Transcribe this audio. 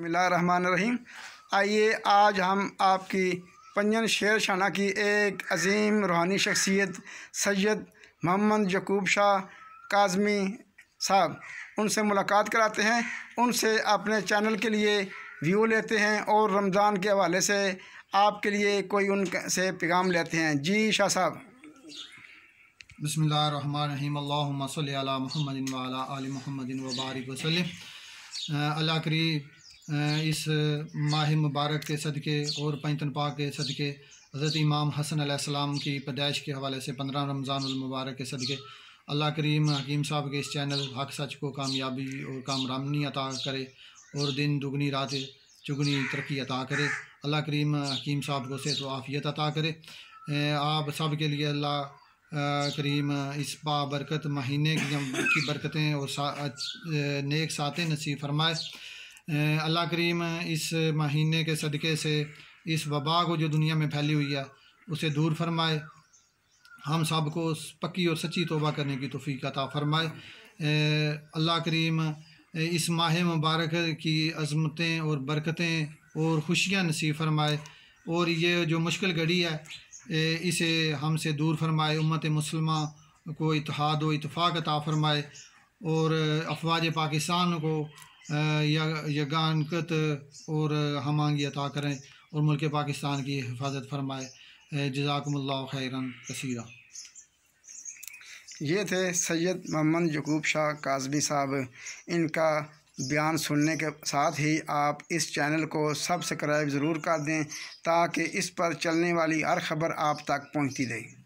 मिला रहमान रहीम आइए आज हम आपकी पंजन शेर शाना की एक अजीम रूहानी शख्सियत सैयद मोहम्मद यकूब शाह काजमी साहब उनसे मुलाकात कराते हैं उनसे अपने चैनल के लिए व्यू लेते हैं और रमज़ान के हवाले से आपके लिए कोई उनसे पैगाम लेते हैं जी शाह साहब बसमीम महमद महमद वबारक वसलम अल्लाह करीब अं, इस माह मुबारक के सदक़े और पैंतन पाक के सदक़े हज़रत इमाम हसन आसमाम की पैदाइश के हवाले से पंद्रह रमज़ानमबारक के सदक़े अल्लाह करीम हकीम साहब के इस चैनल हक सच को कामयाबी और कामरामनी अता करे और दिन दुगनी रात चुगनी तरक्की अता करे अल्लाह करीम हकीम साहब को तो आफियत अता करे अं, आप सब के लिए अल्लाह करीम इस बाबरकत महीने की बरकतें और सा, नेक सातें नसीब फरमाए अल्लाह करीम इस महीने के सदक़े से इस वबा को जो दुनिया में फैली हुई है उसे दूर फरमाए हम सब को पक्की और सच्ची तोबा करने की तोफ़ी अता फरमाए अल्लाह करीम इस माह मुबारक की अजमतें और बरकतें और खुशियाँ नसीब फरमाए और ये जो मुश्किल घड़ी है इसे हमसे दूर फरमाए उम्मत मुसलमा को इतिहाद व इतफ़ाक़ अता फरमाए और अफवाज पाकिस्तान को यगानकत और हमांगी अता करें और मुल्क पाकिस्तान की हिफाजत फरमाए जजाकमल्ला खैरन कसीरा ये थे सैयद मोहम्मद यकूब शाह काजमी साहब इनका बयान सुनने के साथ ही आप इस चैनल को सब्सक्राइब ज़रूर कर दें ताकि इस पर चलने वाली हर खबर आप तक पहुंचती रहे